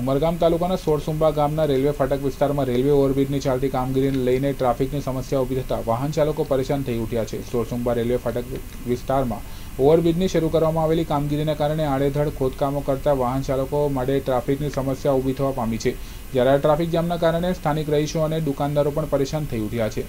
ઉમરગામ તાલુકાના સોરસુંબા ગામના રેલવે ફાટક વિસ્તારમાં રેલવે ઓવરબ્રિજની ચાલતી કામગીરીને લઈને ટ્રાફિકની સમસ્યા ઊભી થતા વાહન ચાલકો પરેશાન થઈ ઉઠ્યા છે સોરસુંબા રેલવે ફાટક વિસ્તારમાં ઓવરબ્રિજની શરૂ કરવામાં આવેલી કામગીરીને કારણે આડેધડ ખોદકામો કરતા વાહન ચાલકો માટે ટ્રાફિકની સમસ્યા ઊભી થવા પામી છે જ્યારે ટ્રાફિક જામના કારણે સ્થાનિક રહીશો અને દુકાનદારો પણ પરેશાન થઈ ઉઠ્યા છે